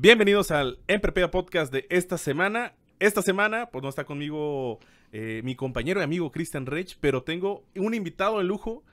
Bienvenidos al Emprepea Podcast de esta semana. Esta semana, pues no está conmigo eh, mi compañero y amigo Christian Rich, pero tengo un invitado de lujo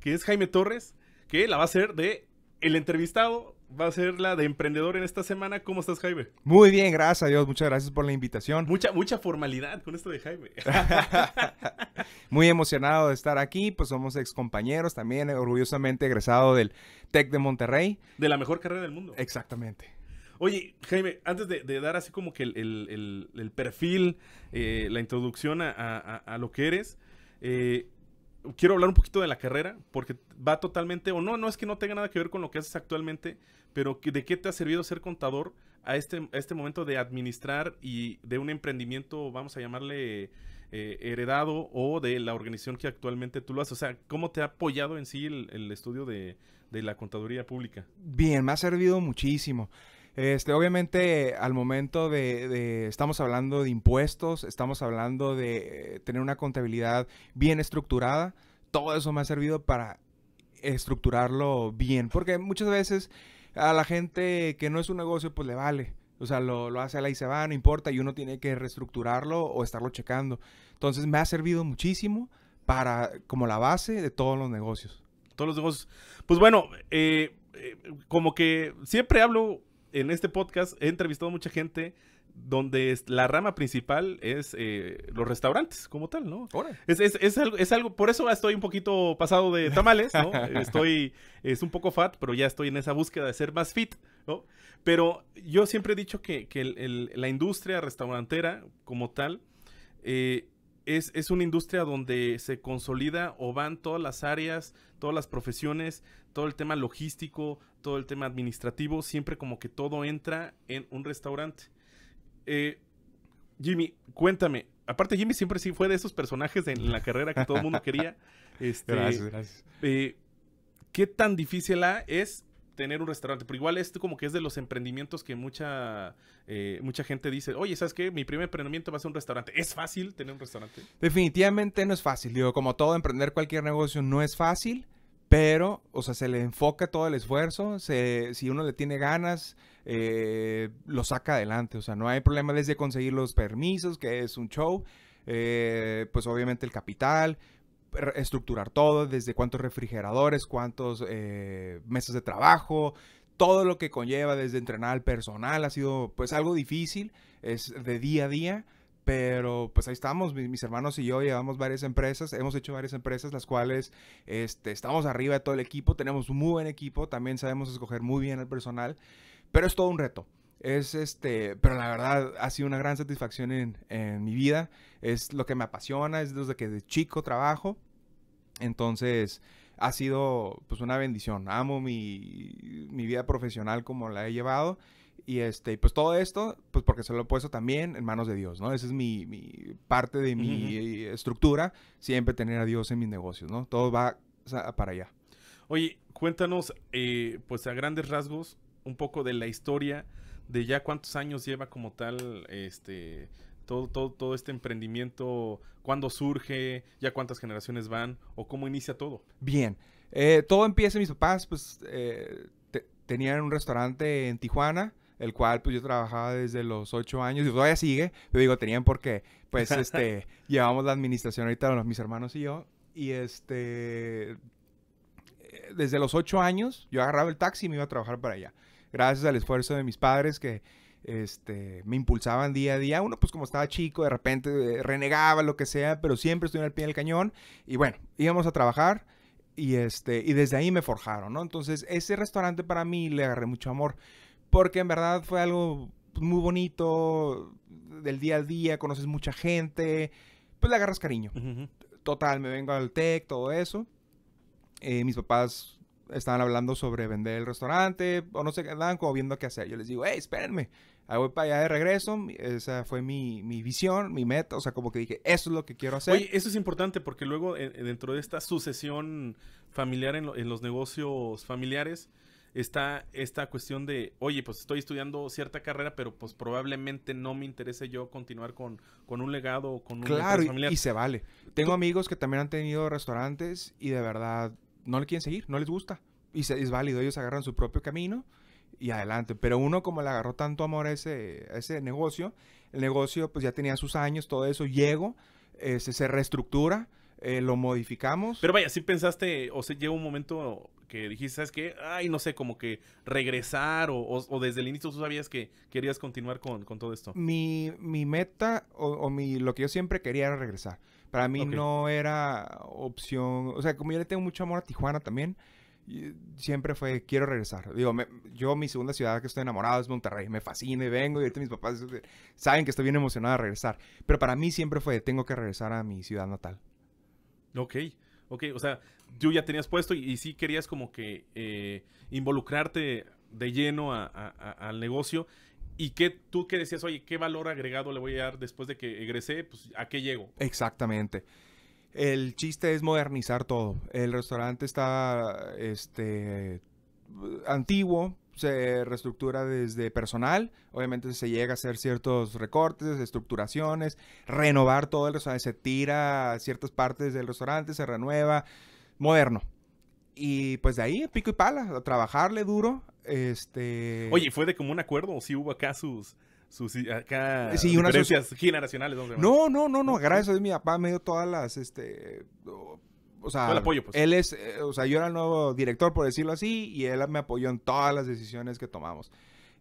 que es Jaime Torres, que la va a ser de el entrevistado, va a ser la de emprendedor en esta semana. ¿Cómo estás, Jaime? Muy bien, gracias a Dios, muchas gracias por la invitación. Mucha, mucha formalidad con esto de Jaime. Muy emocionado de estar aquí, pues somos excompañeros también, orgullosamente egresado del TEC de Monterrey. De la mejor carrera del mundo. Exactamente. Oye, Jaime, antes de, dar así como que el, perfil, eh, la introducción a, lo que eres, eh, quiero hablar un poquito de la carrera, porque va totalmente, o no, no es que no tenga nada que ver con lo que haces actualmente, pero que, ¿de qué te ha servido ser contador a este, este momento de administrar y de un emprendimiento, vamos a llamarle, eh, heredado o de la organización que actualmente tú lo haces? O sea, ¿cómo te ha apoyado en sí el, estudio de, de la contaduría pública? Bien, me ha servido muchísimo. Este, obviamente, al momento de, estamos hablando de impuestos, estamos hablando de eh, tener una contabilidad bien estructurada. Todo eso me ha servido para estructurarlo bien, porque muchas veces a la gente que no es un negocio, pues le vale. O sea, lo, hace a la y se va, no importa, y uno tiene que reestructurarlo o estarlo checando. Entonces, me ha servido muchísimo para como la base de todos los negocios. Todos los negocios. Pues bueno, eh, eh, como que siempre hablo en este podcast he entrevistado a mucha gente donde la rama principal es eh, los restaurantes como tal, ¿no? Es, algo, por eso estoy un poquito pasado de tamales, ¿no? Estoy, es un poco fat, pero ya estoy en esa búsqueda de ser más fit, ¿no? Pero yo siempre he dicho que, la industria restaurantera como tal eh, es, una industria donde se consolida o van todas las áreas, todas las profesiones, todo el tema logístico, todo el tema administrativo, siempre como que todo entra en un restaurante. Eh, Jimmy, cuéntame. Aparte, Jimmy siempre sí fue de esos personajes en, la carrera que todo el mundo quería. Este, gracias, gracias. Eh, ¿Qué tan difícil es tener un restaurante. Pero igual esto como que es de los emprendimientos que mucha, eh, mucha gente dice, oye, ¿sabes qué? Mi primer emprendimiento va a ser un restaurante. ¿Es fácil tener un restaurante? Definitivamente no es fácil. Digo, como todo, emprender cualquier negocio no es fácil, pero, o sea, se le enfoca todo el esfuerzo. si uno le tiene ganas, eh, lo saca adelante. O sea, no hay problema desde conseguir los permisos, que es un show. Eh, pues obviamente el capital, estructurar todo, desde cuántos refrigeradores, cuántos eh, mesas de trabajo, todo lo que conlleva desde entrenar al personal, ha sido pues algo difícil, es de día a día, pero pues ahí estamos, mis, hermanos y yo llevamos varias empresas, hemos hecho varias empresas, las cuales este, estamos arriba de todo el equipo, tenemos un muy buen equipo, también sabemos escoger muy bien al personal, pero es todo un reto. Es este, pero la verdad ha sido una gran satisfacción en, mi vida. Es lo que me apasiona, es desde que de chico trabajo. Entonces, ha sido pues una bendición. Amo mi, vida profesional como la he llevado. Y este, pues todo esto, pues porque se lo he puesto también en manos de Dios, ¿no? Esa es mi, parte de mi estructura, siempre tener a Dios en mis negocios, ¿no? Todo va para allá. Oye, cuéntanos, eh, pues a grandes rasgos, un poco de la historia de ya cuántos años lleva como tal este todo, todo, este emprendimiento, cuándo surge, ya cuántas generaciones van o cómo inicia todo. Bien, eh, todo empieza, mis papás pues eh, tenían un restaurante en Tijuana, el cual pues yo trabajaba desde los ocho años y todavía sigue, pero digo, tenían porque pues este, llevamos la administración ahorita los, mis hermanos y yo y este, desde los ocho años yo agarraba el taxi y me iba a trabajar para allá gracias al esfuerzo de mis padres que este, me impulsaban día a día. Uno, pues como estaba chico, de repente eh, renegaba, lo que sea, pero siempre en el pie del cañón. Y bueno, íbamos a trabajar y, este, y desde ahí me forjaron, ¿no? Entonces, ese restaurante para mí le agarré mucho amor, porque en verdad fue algo pues, muy bonito, del día a día, conoces mucha gente, pues le agarras cariño. Total, me vengo al TEC, todo eso. Eh, mis papás estaban hablando sobre vender el restaurante, o no sé, andaban como viendo qué hacer. Yo les digo, hey, espérenme, voy para allá de regreso, esa fue mi, mi, visión, mi meta, o sea, como que dije, eso es lo que quiero hacer. Oye, eso es importante porque luego eh, dentro de esta sucesión familiar en, los negocios familiares, está esta cuestión de, oye, pues estoy estudiando cierta carrera, pero pues probablemente no me interese yo continuar con, un legado con un claro, y se vale. Tengo amigos que también han tenido restaurantes y de verdad no le quieren seguir, no les gusta. Y se, es válido, ellos agarran su propio camino y adelante. Pero uno como le agarró tanto amor a ese, ese negocio, el negocio pues ya tenía sus años, todo eso, llego, este, se, reestructura, eh, lo modificamos. Pero vaya, si pensaste, o se llegó un momento que dijiste, ¿sabes qué? Ay, no sé, como que regresar o, desde el inicio tú sabías que querías continuar con, todo esto. Mi, meta o, mi, lo que yo siempre quería era regresar. Para mí no era opción, o sea, como yo le tengo mucho amor a Tijuana también, siempre fue, quiero regresar. Digo, yo mi segunda ciudad que estoy enamorado es Monterrey, me fascina y vengo y ahorita mis papás saben que estoy bien emocionado de regresar. Pero para mí siempre fue, tengo que regresar a mi ciudad natal. Ok, ok, o sea, tú ya tenías puesto y, sí querías como que eh, involucrarte de lleno al negocio ¿Y qué, tú qué decías, oye, qué valor agregado le voy a dar después de que egresé? Pues, ¿a qué llego? Exactamente. El chiste es modernizar todo. El restaurante está este, antiguo, se reestructura desde personal, obviamente se llega a hacer ciertos recortes, estructuraciones, renovar todo el restaurante, se tira ciertas partes del restaurante, se renueva, moderno. Y pues de ahí, pico y pala, a trabajarle duro, este. Oye, ¿fue de como un acuerdo o si hubo acá sus. sus acá generacionales? No, no, no, no. Gracias a mi papá me dio todas las. Este, o sea, apoyo, pues. él es, eh, o sea, yo era el nuevo director, por decirlo así, y él me apoyó en todas las decisiones que tomamos.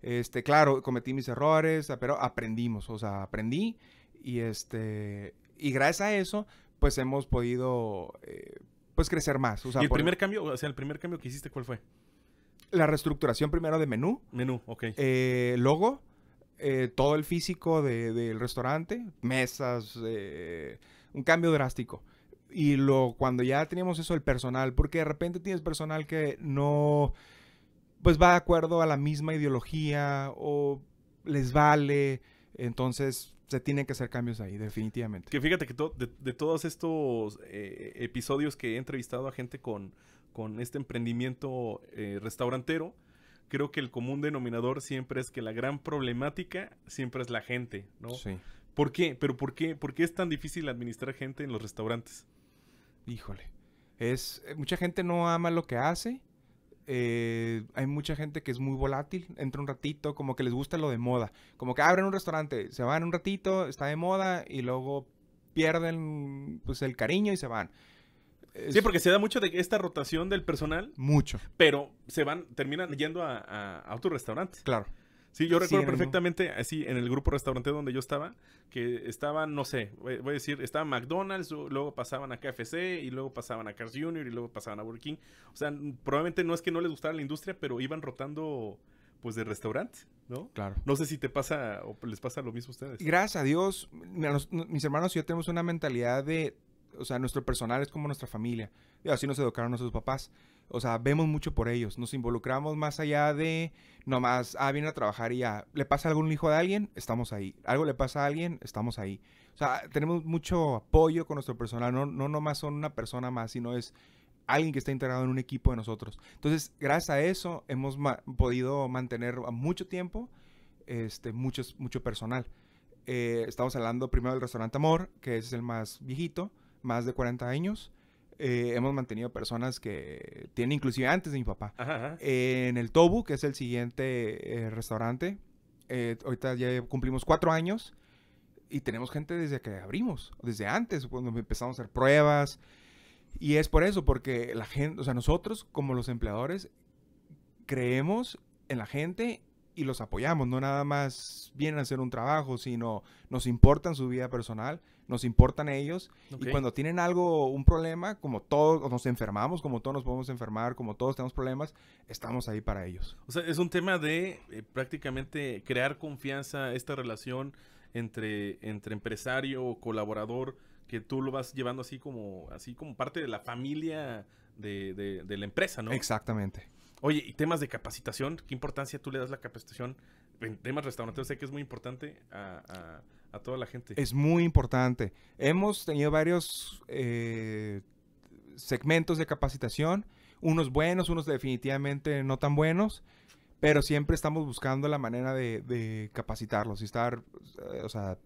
Este, claro, cometí mis errores, pero aprendimos, o sea, aprendí y este, y gracias a eso, pues hemos podido, eh, pues crecer más. ¿Y el primer cambio, o sea, el primer cambio que hiciste, cuál fue? la reestructuración primero de menú. Menú, ok. Eh, eh todo el físico del de, restaurante, mesas, eh, un cambio drástico. Y lo, cuando ya teníamos eso, el personal, porque de repente tienes personal que no, pues va de acuerdo a la misma ideología o les vale, entonces se tienen que hacer cambios ahí, definitivamente. Que fíjate que de, de, todos estos eh, episodios que he entrevistado a gente con con este emprendimiento eh, restaurantero, creo que el común denominador siempre es que la gran problemática siempre es la gente, ¿no? Sí. ¿Por qué? ¿Pero por qué? ¿Por qué es tan difícil administrar gente en los restaurantes? Híjole. Es, eh, mucha gente no ama lo que hace. Eh, hay mucha gente que es muy volátil, entra un ratito, como que les gusta lo de moda. Como que abren un restaurante, se van un ratito, está de moda y luego pierden pues el cariño y se van. Sí, porque se da mucho de esta rotación del personal. Mucho. Pero se van, terminan yendo a, otros restaurantes Claro. Sí, yo recuerdo perfectamente, así, en el grupo restaurante donde yo estaba, que estaban, no sé, voy a decir, estaban McDonald's, luego pasaban a KFC, y luego pasaban a Cars Jr., y luego pasaban a Burger King. O sea, probablemente no es que no les gustara la industria, pero iban rotando, pues, de restaurante, ¿no? Claro. No sé si te pasa o les pasa lo mismo a ustedes. Gracias a Dios, mis hermanos y yo tenemos una mentalidad de o sea, nuestro personal es como nuestra familia. Y así nos educaron nuestros papás. O sea, vemos mucho por ellos. Nos involucramos más allá de nomás, ah, viene a trabajar y ya. Le pasa algún hijo de alguien, estamos ahí. Algo le pasa a alguien, estamos ahí. O sea, tenemos mucho apoyo con nuestro personal. No, nomás son una persona más, sino es alguien que está integrado en un equipo de nosotros. Entonces, gracias a eso, hemos podido mantener a mucho tiempo este, mucho mucho personal. Eh, estamos hablando primero del restaurante Amor, que es el más viejito más de 40 años. Eh, hemos mantenido personas que tienen inclusive antes de mi papá. en el Tobu, que es el siguiente eh, restaurante, eh, ahorita ya cumplimos cuatro años y tenemos gente desde que abrimos, desde antes, cuando empezamos a hacer pruebas. Y es por eso, porque la gente, o sea, nosotros como los empleadores creemos en la gente y los apoyamos. No nada más vienen a hacer un trabajo, sino nos importan su vida personal, nos importan ellos. Y cuando tienen algo, un problema, como todos nos enfermamos, como todos nos podemos enfermar, como todos tenemos problemas, estamos ahí para ellos. O sea, es un tema de eh, prácticamente crear confianza, esta relación entre, entre empresario o colaborador que tú lo vas llevando así como así como parte de la familia de, de, de la empresa, ¿no? Exactamente. Oye, y temas de capacitación, ¿qué importancia tú le das la capacitación en temas restauranteros? Sé que es muy importante a, toda la gente. Es muy importante. Hemos tenido varios eh, segmentos de capacitación, unos buenos, unos definitivamente no tan buenos, pero siempre estamos buscando la manera de, capacitarlos y estar, eh, o sea,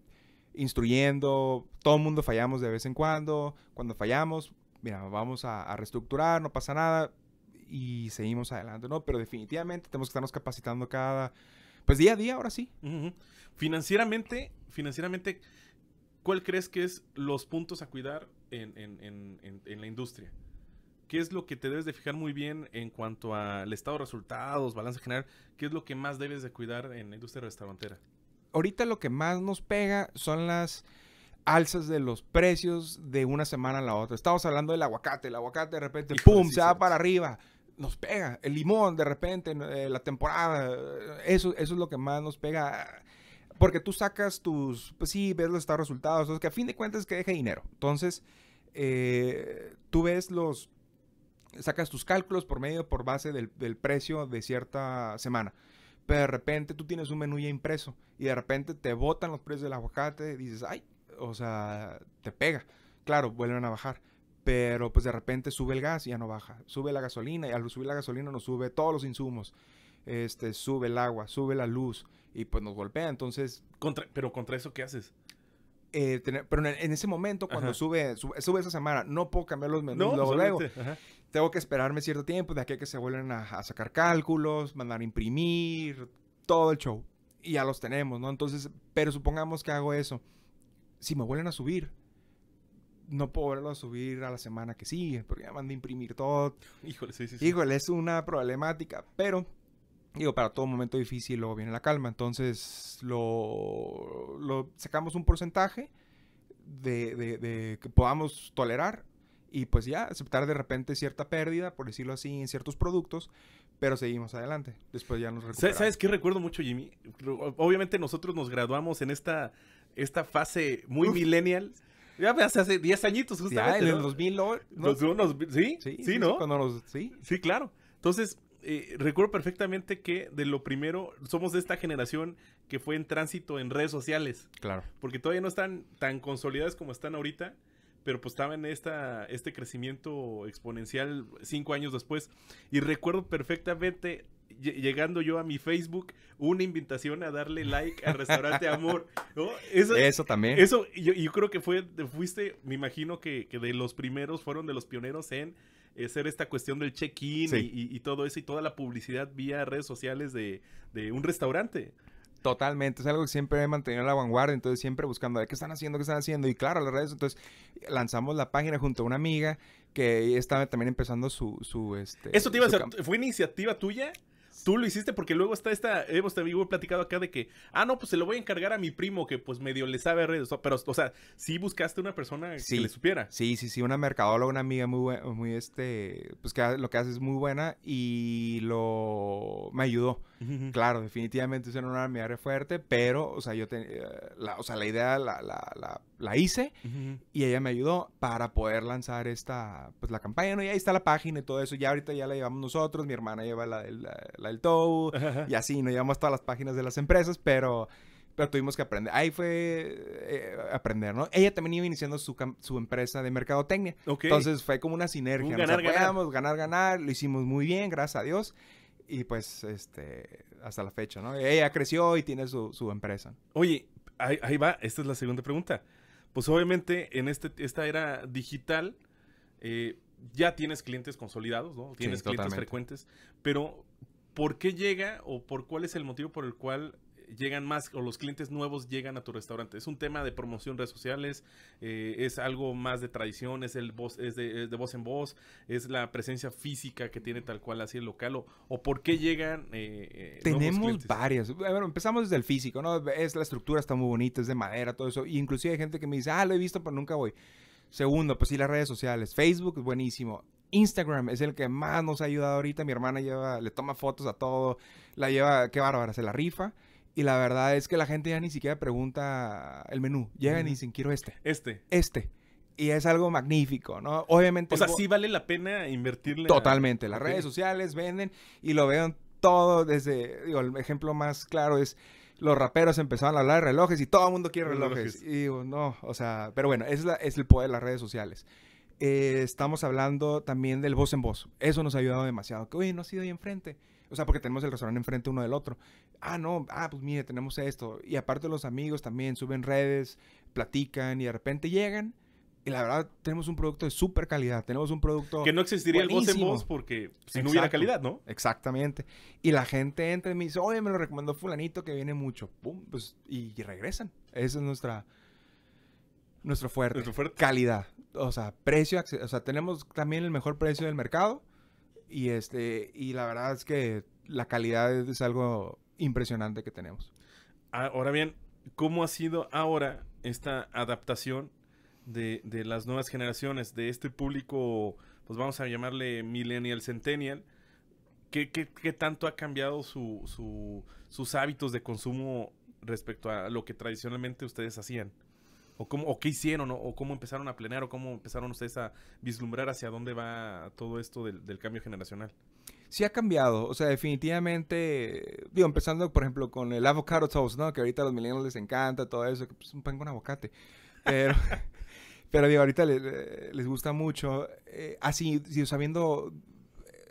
instruyendo. Todo el mundo fallamos de vez en cuando. Cuando fallamos, mira, vamos a reestructurar, no pasa nada y seguimos adelante, ¿no? Pero definitivamente tenemos que estarnos capacitando cada, pues día a día, ahora sí. Financieramente, financieramente, ¿cuál crees que es los puntos a cuidar en, la industria? ¿Qué es lo que te debes de fijar muy bien en cuanto al estado de resultados, balance general? ¿Qué es lo que más debes de cuidar en la industria restaurantera? Ahorita lo que más nos pega son las alzas de los precios de una semana a la otra. Estamos hablando del aguacate, el aguacate de repente, ¡pum!, se va para arriba nos pega. El limón, de repente, eh, la temporada, eso, eso es lo que más nos pega. Porque tú sacas tus, pues sí, ves los resultados, que a fin de cuentas es que deje dinero. Entonces, eh, tú ves los, sacas tus cálculos por medio, por base del, del precio de cierta semana pero de repente tú tienes un menú ya impreso y de repente te botan los precios del aguacate y dices, ay, o sea, te pega. Claro, vuelven a bajar pero pues de repente sube el gas y ya no baja, sube la gasolina y al subir la gasolina nos sube todos los insumos, este, sube el agua, sube la luz y pues nos golpea, entonces... pero contra eso, ¿qué haces? Eh, pero en, ese momento, cuando sube, sube, esa semana, no puedo cambiar los menús luego, Tengo que esperarme cierto tiempo de aquí que se vuelven a, a, sacar cálculos, mandar a imprimir, todo el show. Y ya los tenemos, ¿no? Entonces, pero supongamos que hago eso. Si me vuelven a subir, no puedo volverlo a subir a la semana que sigue, porque ya van a imprimir todo. Híjole, sí, sí, Híjole, es una problemática, pero digo, para todo momento difícil luego viene la calma. Entonces, lo, lo sacamos un porcentaje de, que podamos tolerar y pues ya aceptar de repente cierta pérdida, por decirlo así, en ciertos productos. Pero seguimos adelante. Después ya nos recuperamos. ¿Sabes qué recuerdo mucho, Jimmy? Obviamente nosotros nos graduamos en esta, esta fase muy millennial ya hace 10 añitos justamente. Ya, en el 2000, Los, Sí, sí no sí. Sí, claro. Entonces, eh, recuerdo perfectamente que de lo primero, somos de esta generación que fue en tránsito en redes sociales. Claro. Porque todavía no están tan consolidadas como están ahorita, pero pues estaba en esta, este crecimiento exponencial cinco años después. Y recuerdo perfectamente llegando yo a mi Facebook una invitación a darle like al Restaurante Amor. Eso, también. Eso, yo, yo, creo que fue, fuiste, me imagino que, de los primeros, fueron de los pioneros en hacer esta cuestión del check-in y, todo eso y toda la publicidad vía redes sociales de, un restaurante. Totalmente, es algo que siempre he mantenido en la vanguardia, entonces siempre buscando qué están haciendo, qué están haciendo. Y claro, las redes, entonces lanzamos la página junto a una amiga que estaba también empezando su... su este, ¿Eso te iba a hacer? ¿Fue iniciativa tuya? tú lo hiciste porque luego está esta, hemos también platicado acá de que, ah, no, pues se lo voy a encargar a mi primo que pues medio le sabe redes, pero, o sea, sí buscaste una persona que le supiera. Sí, sí, sí, una mercadóloga, una amiga muy, muy, este, pues que lo que hace es muy buena y lo, me ayudó. Claro, definitivamente es una armadura fuerte... pero, o sea, yo eh, la, sea, la idea la, hice y ella me ayudó para poder lanzar esta, pues la campaña, ¿no? Y ahí está la página y todo eso, ya ahorita ya la llevamos nosotros, mi hermana lleva la, del TOW y así, no llevamos todas las páginas de las empresas, pero pero tuvimos que aprender. Ahí fue eh, aprender, ¿no? Ella también iba iniciando su, su empresa de mercadotecnia. Entonces fue como una sinergia. ganar, ganar. ganar, ganar. Lo hicimos muy bien, gracias a Dios. Y pues, este, hasta la fecha, ¿no? Ella creció y tiene su, empresa. Oye, ahí, va, esta es la segunda pregunta. Pues obviamente en este, esta era digital eh, ya tienes clientes consolidados, ¿no? Tienes clientes frecuentes, pero ¿por qué llega o por cuál es el motivo por el cual llegan más o los clientes nuevos llegan a tu restaurante. Es un tema de promoción redes sociales, eh, es algo más de tradición, es, el de, voz en voz, es la presencia física que tiene tal cual así el local o, por qué llegan. Eh, eh Tenemos varias. Bueno, empezamos desde el físico, ¿no? Es, la estructura está muy bonita, es de madera, todo eso. inclusive hay gente que me dice, ah, lo he visto, pero nunca voy. Segundo, pues sí, las redes sociales. Facebook es buenísimo. Instagram es el que más nos ha ayudado ahorita. Mi hermana lleva, le toma fotos a todo, la lleva, qué bárbara, se la rifa. Y la verdad es que la gente ya ni siquiera pregunta el menú. Llegan y dicen, quiero este. Este. Este. Y es algo magnífico, ¿no? Obviamente. O sea, sí vale la pena invertirle. Totalmente. Las redes sociales venden y lo veo todo desde. Digo, el ejemplo más claro es los raperos empezaron a hablar de relojes y todo el mundo quiere relojes. Y digo, no, o sea, pero bueno, es, la, es el poder de las redes sociales. Eh, estamos hablando también del voz en voz. Eso nos ha ayudado demasiado. Que, oye, no ha sido ahí enfrente. O sea, porque tenemos el restaurante enfrente uno del otro. Ah, no, ah, pues mire, tenemos esto. Y aparte los amigos también suben redes, platican y de repente llegan. Y la verdad, tenemos un producto de súper calidad. Tenemos un producto. Que no existiría el voz en porque si no hubiera calidad, ¿no? Exactamente. Y la gente entra y me dice, oye, me lo recomendó Fulanito que viene mucho. Pum, pues, y, regresan. Esa es nuestra. Nuestro fuerte. Nuestro fuerte. Calidad. O sea, precio. O sea, tenemos también el mejor precio del mercado y, este, y la verdad es que la calidad es algo impresionante que tenemos. Ah, ahora bien, ¿cómo ha sido ahora esta adaptación de, de las nuevas generaciones, de este público, pues vamos a llamarle millennial, centennial? ¿Qué, tanto ha cambiado su, su, sus hábitos de consumo respecto a lo que tradicionalmente ustedes hacían? o cómo qué hicieron o, cómo empezaron a planear? o cómo empezaron ustedes a vislumbrar hacia dónde va todo esto del, cambio generacional. Sí ha cambiado, o sea, definitivamente, digo, empezando por ejemplo con el avocado toast, ¿no? Que ahorita a los millennials les encanta todo eso, que es pues, un pan con aguacate. Pero, pero digo, ahorita les, gusta mucho. Eh, así, sabiendo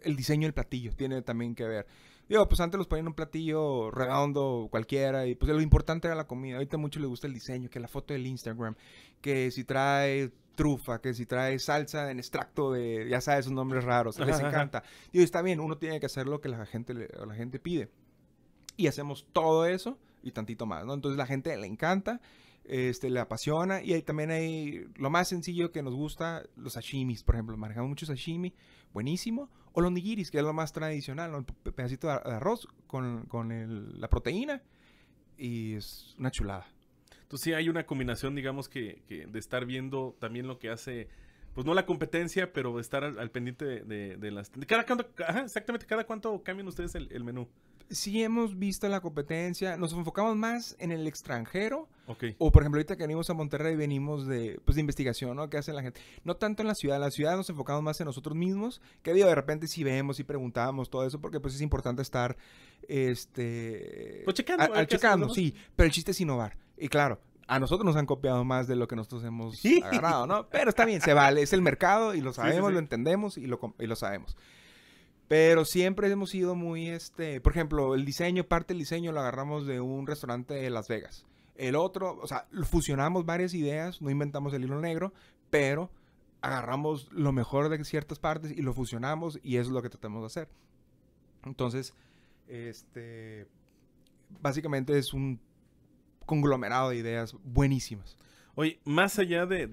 el diseño del platillo tiene también que ver. Digo, pues antes los ponían en un platillo redondo, cualquiera, y pues lo importante era la comida. Ahorita mucho le gusta el diseño, que la foto del Instagram, que si trae trufa, que si trae salsa en extracto de, ya sabes, esos nombres raros, les encanta. Digo, está bien, uno tiene que hacer lo que la gente, la gente pide. Y hacemos todo eso y tantito más, ¿no? Entonces la gente le encanta este, le apasiona. Y ahí también hay lo más sencillo que nos gusta, los sashimis, por ejemplo. Manejamos muchos sashimi, buenísimo. O los nigiris, que es lo más tradicional, un pedacito de arroz con, la proteína. Y es una chulada. Entonces sí hay una combinación, digamos, que, de estar viendo también lo que hace pues no la competencia, pero estar al, pendiente de, las... cada, exactamente, ¿cada cuánto cambian ustedes el menú? Si hemos visto la competencia, nos enfocamos más en el extranjero. O por ejemplo, ahorita que venimos a Monterrey, venimos de, pues, de investigación, ¿no? ¿Qué hace la gente? No tanto en la ciudad, en la ciudad nos enfocamos más en nosotros mismos, que digo, de repente sí vemos y preguntamos todo eso, porque pues es importante estar, este... Pues checando. al checando, sí, pero el chiste es innovar. Y claro, a nosotros nos han copiado más de lo que nosotros hemos agarrado, ¿no? Pero está bien, se vale, es el mercado y lo sabemos, lo entendemos y lo, y lo sabemos. Pero siempre hemos sido muy, este, por ejemplo, el diseño, parte del diseño lo agarramos de un restaurante de Las Vegas. El otro, o sea, fusionamos varias ideas, no inventamos el hilo negro, pero agarramos lo mejor de ciertas partes y lo fusionamos y es lo que tratamos de hacer. Entonces, este, básicamente es un conglomerado de ideas buenísimas. Oye, más allá de,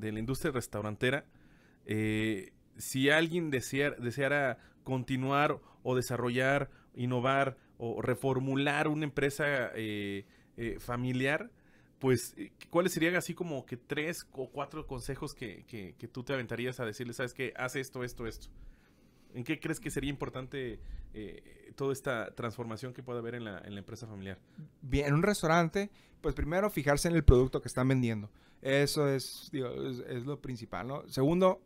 la industria restaurantera, eh, si alguien desear, deseara continuar o desarrollar, innovar o reformular una empresa eh, eh, familiar, pues, eh, ¿cuáles serían así como que tres o cuatro consejos que, tú te aventarías a decirle, sabes que haz esto, esto, esto? ¿En qué crees que sería importante toda esta transformación que pueda haber en la, empresa familiar? Bien, en un restaurante, pues primero fijarse en el producto que están vendiendo. Eso es, es, lo principal, ¿no? Segundo,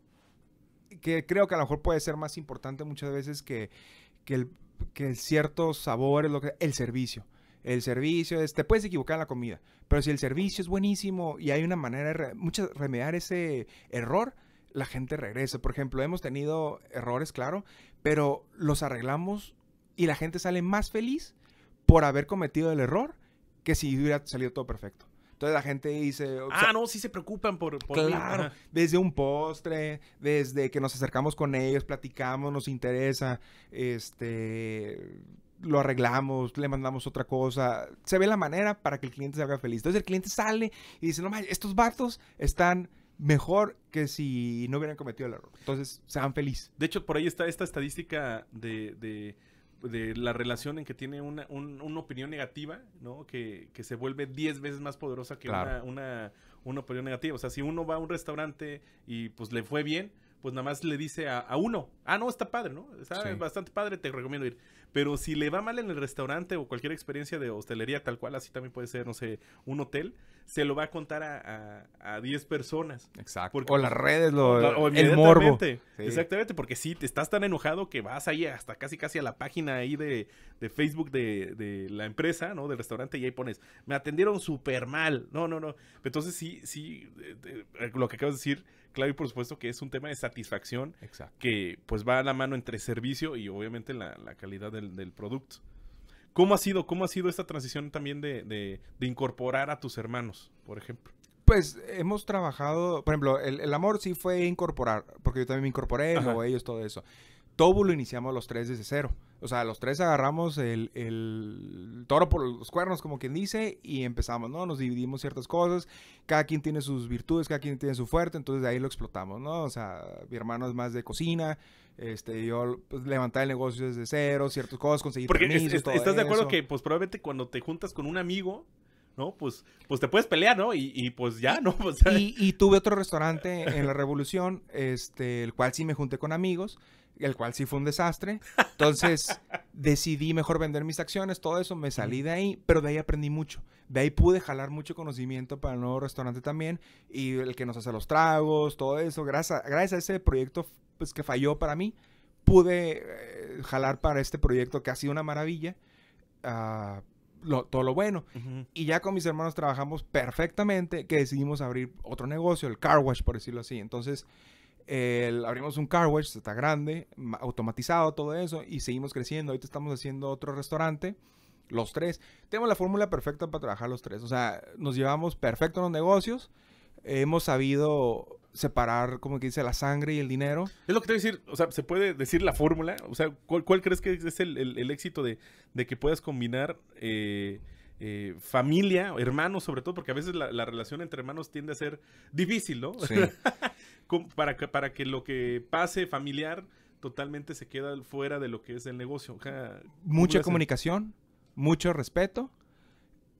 que creo que a lo mejor puede ser más importante muchas veces que, que, el, que ciertos sabores, lo que, el servicio. El servicio, es, te puedes equivocar en la comida, pero si el servicio es buenísimo y hay una manera de remediar ese error, la gente regresa. Por ejemplo, hemos tenido errores, claro, pero los arreglamos y la gente sale más feliz por haber cometido el error que si hubiera salido todo perfecto. Entonces la gente dice... ah, no, sí se preocupan por... claro, desde un postre, desde que nos acercamos con ellos, platicamos, nos interesa, este lo arreglamos, le mandamos otra cosa. Se ve la manera para que el cliente se haga feliz. Entonces el cliente sale y dice, no mames, estos vatos están mejor que si no hubieran cometido el error. Entonces, sean feliz. De hecho, por ahí está esta estadística de de la relación en que tiene una, una opinión negativa, ¿no? Que, que se vuelve diez veces más poderosa que una, una, una opinión negativa. O sea, si uno va a un restaurante y pues le fue bien, pues nada más le dice a, uno, ah, no, está padre, ¿no? Está bastante padre, te recomiendo ir. Pero si le va mal en el restaurante o cualquier experiencia de hostelería tal cual, así también puede ser, no sé, un hotel, se lo va a contar a 10 personas. Exacto. o las redes, lo, el morbo. Exactamente, porque si sí, te estás tan enojado que vas ahí hasta casi casi a la página ahí de, Facebook de, de, la empresa, ¿no? Del restaurante y ahí pones, me atendieron súper mal. No, no, no. Entonces sí, sí, eh, eh, lo que acabas de decir, claro y por supuesto que es un tema de satisfacción que pues va a la mano entre servicio y obviamente la, calidad del, producto. ¿Cómo ha sido, cómo ha sido esta transición también de, incorporar a tus hermanos, por ejemplo? Pues hemos trabajado, por ejemplo, el, el, amor sí fue incorporar, porque yo también me incorporé, o ellos, todo eso lo iniciamos los tres desde cero. O sea, los tres agarramos el, toro por los cuernos, como quien dice, y empezamos, ¿no? Nos dividimos ciertas cosas, cada quien tiene sus virtudes, cada quien tiene su fuerte, entonces de ahí lo explotamos, ¿no? O sea, mi hermano es más de cocina, este, yo pues, levantar el negocio desde cero, ciertas cosas, conseguir ¿Estás de acuerdo que, pues, probablemente cuando te juntas con un amigo, ¿no? Pues, pues te puedes pelear, ¿no? Y, pues ya, ¿no? y, tuve otro restaurante en la Revolución, este, el cual sí me junté con amigos, el cual sí fue un desastre. Entonces decidí mejor vender mis acciones, todo eso, me salí de ahí, pero de ahí aprendí mucho. De ahí pude jalar mucho conocimiento para el nuevo restaurante también y el que nos hace los tragos, todo eso. Gracias a, gracias a ese proyecto pues, que falló para mí, pude eh, jalar para este proyecto que ha sido una maravilla. Ah, todo lo bueno. Y ya con mis hermanos trabajamos perfectamente que decidimos abrir otro negocio, el car wash, por decirlo así. Entonces, abrimos un car wash, está grande, automatizado todo eso, y seguimos creciendo. Ahorita estamos haciendo otro restaurante. Los tres. Tenemos la fórmula perfecta para trabajar los tres. O sea, nos llevamos perfecto los negocios. Hemos sabido separar, como que dice, la sangre y el dinero. Es lo que te voy a decir, o sea, ¿se puede decir la fórmula? O sea, ¿cuál, crees que es el, éxito de, que puedas combinar eh, eh, familia, hermanos sobre todo? Porque a veces la, relación entre hermanos tiende a ser difícil, ¿no? para, que, para que lo que pase familiar totalmente se quede fuera de lo que es el negocio. Mucha comunicación, mucho respeto.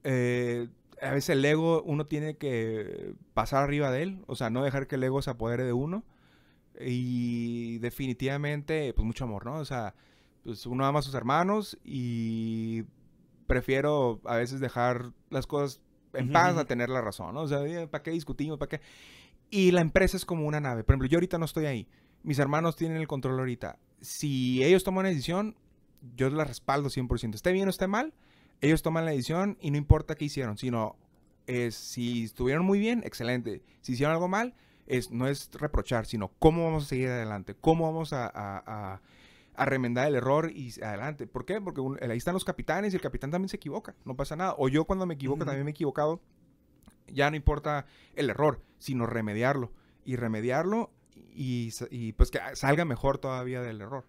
Eh, a veces el ego uno tiene que pasar arriba de él, o sea, no dejar que el ego se apodere de uno. Y definitivamente, pues mucho amor, ¿no? O sea, pues, uno ama a sus hermanos y prefiero a veces dejar las cosas en paz a tener la razón, ¿no? O sea, ¿para qué discutimos? ¿Para qué? Y la empresa es como una nave. Por ejemplo, yo ahorita no estoy ahí. Mis hermanos tienen el control ahorita. Si ellos toman una decisión, yo la respaldo 100%. Esté bien o esté mal, ellos toman la decisión y no importa qué hicieron, sino es, si estuvieron muy bien, excelente. Si hicieron algo mal, es, no es reprochar, sino cómo vamos a seguir adelante, cómo vamos a, remendar el error y adelante. ¿Por qué? Porque ahí están los capitanes y el capitán también se equivoca, no pasa nada. O yo cuando me equivoco también me he equivocado, ya no importa el error, sino remediarlo. Y remediarlo y pues que salga mejor todavía del error.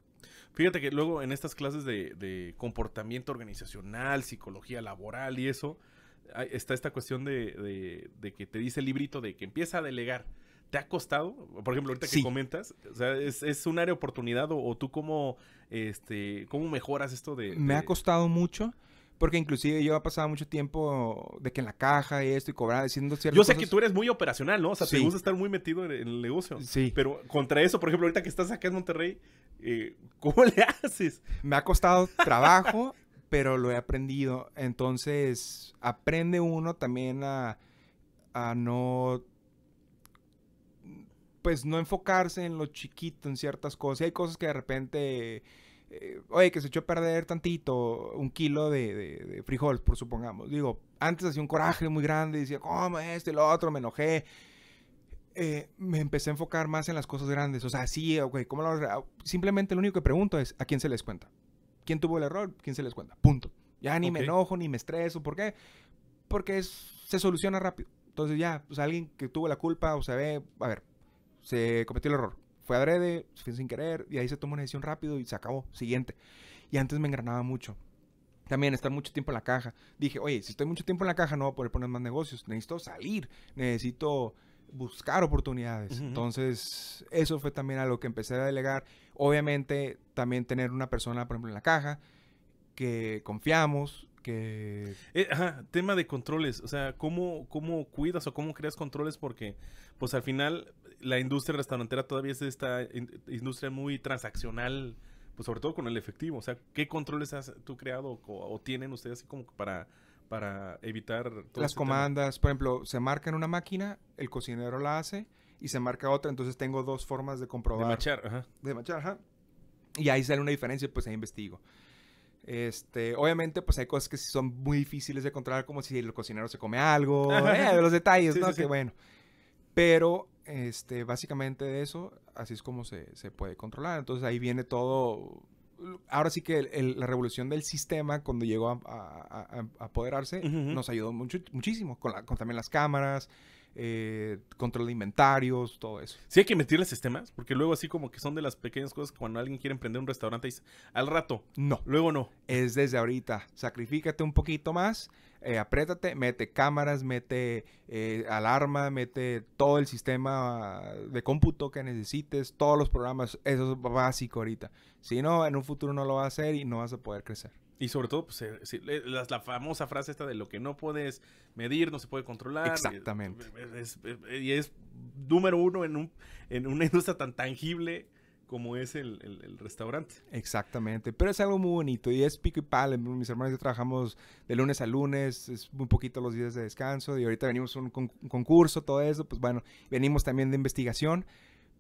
Fíjate que luego en estas clases de, comportamiento organizacional, psicología laboral y eso, está esta cuestión de, que te dice el librito de que empieza a delegar. ¿Te ha costado? Por ejemplo, ahorita que comentas, ¿es, un área de oportunidad o, tú cómo, este, cómo mejoras esto de, Me ha costado mucho porque inclusive yo pasado mucho tiempo de que en la caja y esto y cobrar, diciendo ciertas Yo sé que tú eres muy operacional, ¿no? O sea, te gusta estar muy metido en el negocio. Sí. Pero contra eso, por ejemplo, ahorita que estás acá en Monterrey, eh, ¿cómo le haces? Me ha costado trabajo, pero lo he aprendido. Entonces, aprende uno también a, a no pues no enfocarse en lo chiquito, en ciertas cosas. Y hay cosas que de repente eh, oye, que se echó a perder tantito un kilo de, frijoles, por supongamos. Digo, antes hacía un coraje muy grande, decía, ¿cómo este, El otro, me enojé. Eh, me empecé a enfocar más en las cosas grandes. O sea, sí, ok, ah, ah, Simplemente lo único que pregunto es, ¿a quién se les cuenta? ¿Quién tuvo el error? ¿Quién se les cuenta? Punto. Ya ni me enojo, ni me estreso. ¿Por qué? Porque se soluciona rápido. Entonces ya, pues alguien que tuvo la culpa o se ve, a ver, se cometió el error fue adrede, fue sin querer, y ahí se tomó una decisión rápido y se acabó, siguiente. Y antes me engranaba mucho. También estar mucho tiempo en la caja. Dije, oye, si estoy mucho tiempo en la caja no voy a poder poner más negocios, necesito salir, necesito buscar oportunidades. Entonces, eso fue también a lo que empecé a delegar. Obviamente, también tener una persona, por ejemplo, en la caja, que confiamos, que... Eh, ajá, tema de controles, o sea, ¿cómo, ¿cómo cuidas o cómo creas controles? Porque, pues al final, la industria restaurantera todavía es esta industria muy transaccional, pues sobre todo con el efectivo. O sea, ¿qué controles has tú creado o, tienen ustedes así como para, para evitar... Este Las comandas, por ejemplo, se marca en una máquina, el cocinero la hace y se marca otra, entonces tengo dos formas de comprobar. De machar, ajá. De machar, ajá. Y ahí sale una diferencia, pues ahí investigo. Este, obviamente, pues hay cosas que son muy difíciles de controlar, como si el cocinero se come algo, eh, de los detalles, ¿no? que bueno. Pero básicamente básicamente eso, así es como se, puede controlar. Entonces ahí viene todo ahora sí que la revolución del sistema cuando llegó a, apoderarse nos ayudó muchísimo con, con, también las cámaras eh, control de inventarios, todo eso. Sí hay que meterle sistemas, porque luego así como que son de las pequeñas cosas que cuando alguien quiere emprender un restaurante dice, al rato. No. Luego no. Es desde ahorita. Sacrifícate un poquito más, eh, apriétate, mete cámaras, mete eh, alarma, mete todo el sistema de cómputo que necesites, todos los programas, eso es básico ahorita. Si no, en un futuro no lo vas a hacer y no vas a poder crecer. Y sobre todo, pues, eh, la, famosa frase esta de lo que no puedes medir, no se puede controlar. Exactamente. Y es, número uno en, un, en una industria tan tangible como es el, restaurante. Exactamente, pero es algo muy bonito y es pico y palo. Mis hermanos y yo trabajamos de lunes a lunes, es muy poquito los días de descanso y ahorita venimos un, un concurso, todo eso, pues bueno, venimos también de investigación,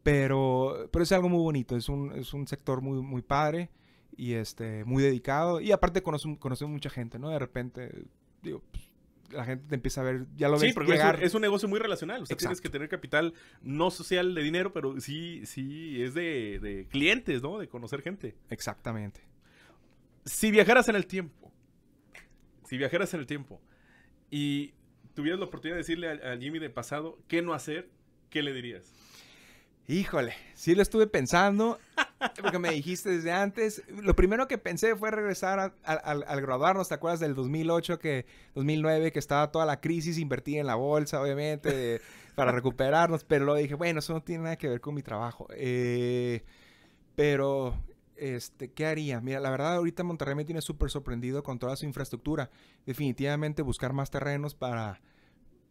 pero, pero es algo muy bonito, es un, es un sector muy, muy padre y este, muy dedicado. Y aparte conoce, conoce mucha gente, ¿no? De repente, digo, pues, la gente te empieza a ver, ya lo sí, ves porque llegar. Es, un, negocio muy relacional. usted tienes que tener capital no social de dinero, pero sí, sí, es de, clientes, ¿no? De conocer gente. Exactamente. Si viajaras en el tiempo, si viajaras en el tiempo y tuvieras la oportunidad de decirle al a Jimmy de pasado qué no hacer, ¿qué le dirías? Híjole, sí lo estuve pensando, porque me dijiste desde antes. Lo primero que pensé fue regresar al, graduarnos, ¿te acuerdas del 2008, que 2009, que estaba toda la crisis, invertí en la bolsa, obviamente, para recuperarnos, pero luego dije, bueno, eso no tiene nada que ver con mi trabajo. Eh, pero, este, ¿qué haría? Mira, la verdad, ahorita Monterrey me tiene súper sorprendido con toda su infraestructura. Definitivamente buscar más terrenos para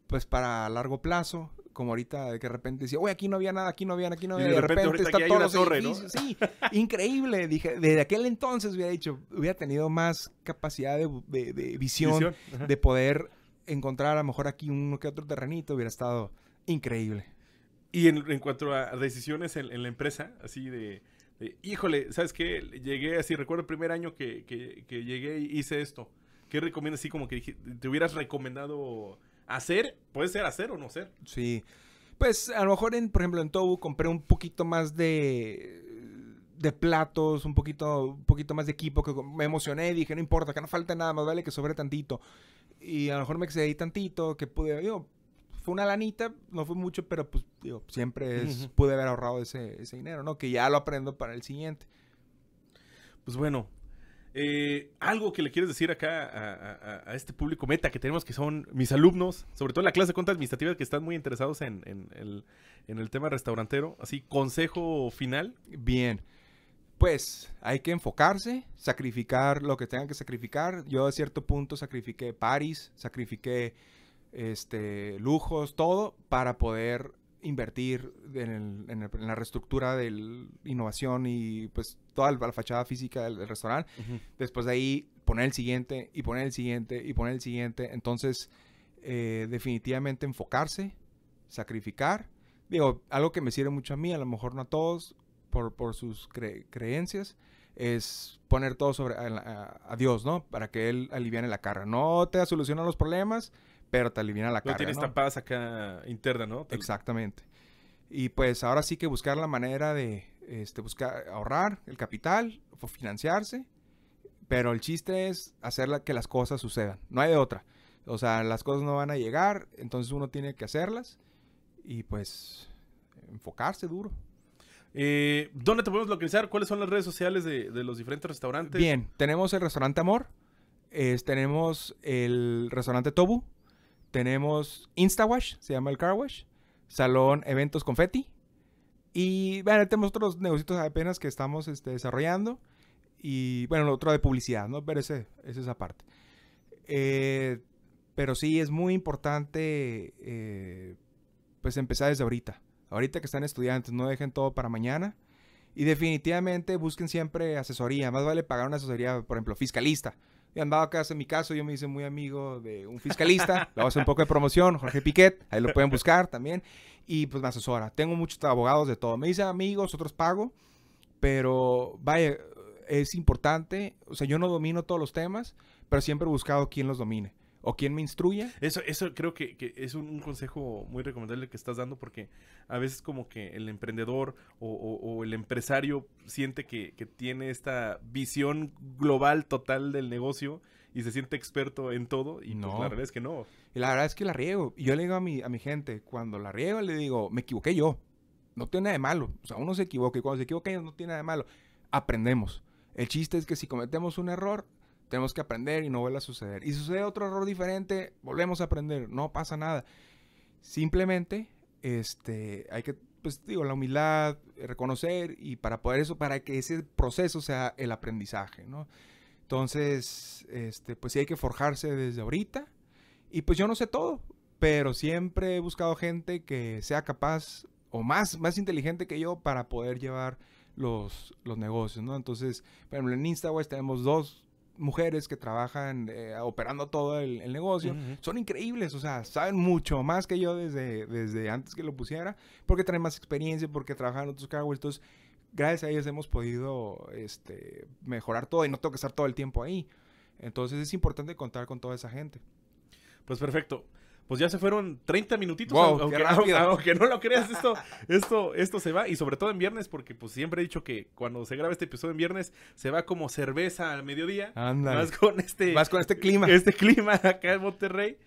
pues para largo plazo, como ahorita de que de repente decía, uy, aquí no había nada, aquí no había, aquí no había, y de, repente, está todo los torre, Sí, increíble. Dije, desde aquel entonces hubiera dicho, hubiera tenido más capacidad de, visión, de poder encontrar a lo mejor aquí uno que otro terrenito, hubiera estado increíble. Y en, cuanto a decisiones en, la empresa, así de, híjole, ¿sabes qué? Llegué así, recuerdo el primer año que, llegué y hice esto. ¿Qué recomiendas? Así como que te hubieras recomendado hacer, puede ser hacer o no ser. Sí. Pues a lo mejor, en, por ejemplo, en Tobu compré un poquito más de, de platos, un poquito, un poquito más de equipo, que me emocioné y dije, no importa, que no falta nada, más vale que sobre tantito. Y a lo mejor me excedí tantito, que pude, yo fue una lanita, no fue mucho, pero pues, siempre pude haber ahorrado ese, ese dinero, ¿no? Que ya lo aprendo para el siguiente. Pues bueno, eh, algo que le quieres decir acá a, este público meta que tenemos, que son mis alumnos, sobre todo en la clase de cuenta administrativa, que están muy interesados en, el, tema restaurantero. Así, consejo final. Bien. Pues hay que enfocarse, sacrificar lo que tengan que sacrificar. Yo a cierto punto sacrifiqué París, sacrifiqué este, lujos, todo, para poder invertir en, la reestructura de innovación y pues toda la fachada física del, restaurante. Después de ahí poner el siguiente y poner el siguiente y poner el siguiente. Entonces, eh, definitivamente enfocarse, sacrificar. Digo, algo que me sirve mucho a mí, a lo mejor no a todos, por, por sus creencias, es poner todo sobre a, Dios, ¿no? Para que Él aliviane la cara. No te solucionado los problemas, pero te alivina la Lo carga. tienes ¿no? tapadas acá interna, ¿no? Exactamente. Y pues ahora sí que buscar la manera de este, buscar ahorrar el capital, financiarse, pero el chiste es hacer que las cosas sucedan. No hay de otra. O sea, las cosas no van a llegar, entonces uno tiene que hacerlas y pues enfocarse duro. Eh, ¿Dónde te podemos localizar? ¿Cuáles son las redes sociales de, los diferentes restaurantes? Bien, tenemos el restaurante Amor, tenemos el restaurante Tobu, tenemos InstaWash, se llama el Car Salón Eventos Confetti. Y bueno, tenemos otros negocios apenas que estamos este, desarrollando. Y bueno, otro de publicidad, ¿no? Pero ese, es esa parte. Eh, pero sí, es muy importante eh, pues empezar desde ahorita. Ahorita que están estudiantes, no dejen todo para mañana. Y definitivamente busquen siempre asesoría. Más vale pagar una asesoría, por ejemplo, fiscalista me han dado acá, en mi caso, yo me hice muy amigo de un fiscalista, le voy a hacer un poco de promoción, Jorge Piquet, ahí lo pueden buscar también. Y pues me asesora. Tengo muchos abogados de todo. Me dicen amigos, otros pago, pero vaya, es importante. O sea, yo no domino todos los temas, pero siempre he buscado quién los domine o quién me instruye. Eso, eso creo que, es un, consejo muy recomendable que estás dando porque a veces como que el emprendedor o, el empresario siente que, tiene esta visión global total del negocio y se siente experto en todo y pues, no. la verdad es que no. Y la verdad es que la riego. yo le digo a mi, a mi gente, cuando la riego le digo, me equivoqué yo. No tiene nada de malo. O sea, uno se equivoca y cuando se equivoca no tiene nada de malo. Aprendemos. El chiste es que si cometemos un error, tenemos que aprender y no vuelve a suceder. Y sucede otro error diferente, volvemos a aprender, no pasa nada. Simplemente, este, hay que, pues digo, la humildad, eh, reconocer y para poder eso, para que ese proceso sea el aprendizaje, ¿no? Entonces, este, pues sí hay que forjarse desde ahorita. Y pues yo no sé todo, pero siempre he buscado gente que sea capaz o más, más inteligente que yo para poder llevar los, los negocios, ¿no? Entonces, por ejemplo, en InstaWest tenemos dos mujeres que trabajan eh, operando todo el, negocio, son increíbles, o sea, saben mucho más que yo desde, desde antes que lo pusiera, porque traen más experiencia, porque trabajan en otros cargos, entonces gracias a ellas hemos podido este, mejorar todo y no tengo que estar todo el tiempo ahí. Entonces es importante contar con toda esa gente. Pues perfecto pues ya se fueron 30 minutitos. Wow, aunque, aunque, no lo creas, esto, esto, esto se va. Y sobre todo en viernes, porque pues siempre he dicho que cuando se graba este episodio en viernes, se va como cerveza al mediodía. Anda. Más con este. Más con este clima. Este clima acá en Monterrey.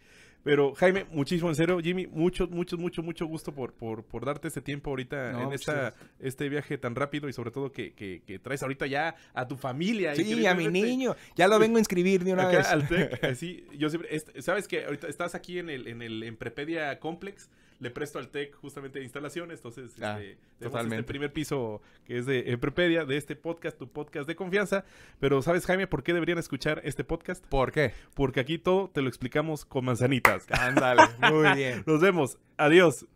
Pero Jaime, muchísimo en serio, Jimmy, mucho, mucho, mucho, mucho gusto por, por, por darte este tiempo ahorita en esta, este viaje tan rápido y sobre todo que, que, traes ahorita ya a tu familia. Sí, a mi niño, ya lo vengo a inscribir de una vez. Al eh, yo siempre, este, sabes que ahorita estás aquí en el, en el en Prepedia Complex le presto al tech justamente de instalaciones. Entonces, ah, este, este primer piso que es de eh, Prepedia, de este podcast, tu podcast de confianza. Pero, ¿sabes, Jaime, por qué deberían escuchar este podcast? ¿Por qué? Porque aquí todo te lo explicamos con manzanitas. Ándale, muy bien. Nos vemos. Adiós.